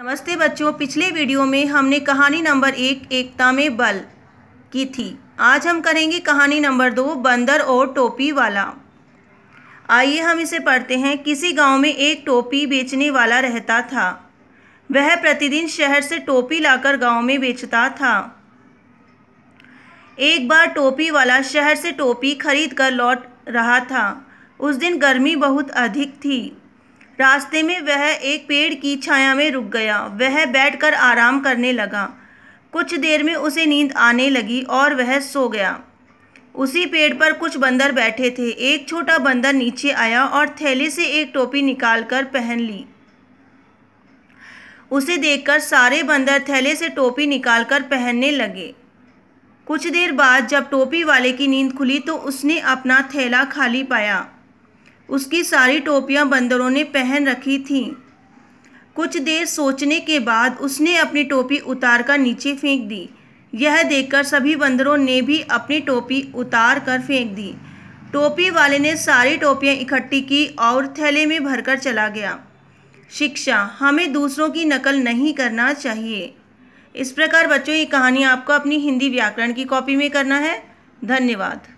नमस्ते बच्चों पिछले वीडियो में हमने कहानी नंबर एक एकता में बल की थी आज हम करेंगे कहानी नंबर दो बंदर और टोपी वाला आइए हम इसे पढ़ते हैं किसी गांव में एक टोपी बेचने वाला रहता था वह प्रतिदिन शहर से टोपी लाकर गांव में बेचता था एक बार टोपी वाला शहर से टोपी खरीद कर लौट रहा था उस दिन गर्मी बहुत अधिक थी रास्ते में वह एक पेड़ की छाया में रुक गया वह बैठकर आराम करने लगा कुछ देर में उसे नींद आने लगी और वह सो गया उसी पेड़ पर कुछ बंदर बैठे थे एक छोटा बंदर नीचे आया और थैले से एक टोपी निकालकर पहन ली उसे देखकर सारे बंदर थैले से टोपी निकालकर पहनने लगे कुछ देर बाद जब टोपी वाले की नींद खुली तो उसने अपना थैला खाली पाया उसकी सारी टोपियां बंदरों ने पहन रखी थीं कुछ देर सोचने के बाद उसने अपनी टोपी उतार कर नीचे फेंक दी यह देखकर सभी बंदरों ने भी अपनी टोपी उतार कर फेंक दी टोपी वाले ने सारी टोपियाँ इकट्ठी की और थैले में भरकर चला गया शिक्षा हमें दूसरों की नकल नहीं करना चाहिए इस प्रकार बच्चों ये कहानी आपको अपनी हिंदी व्याकरण की कॉपी में करना है धन्यवाद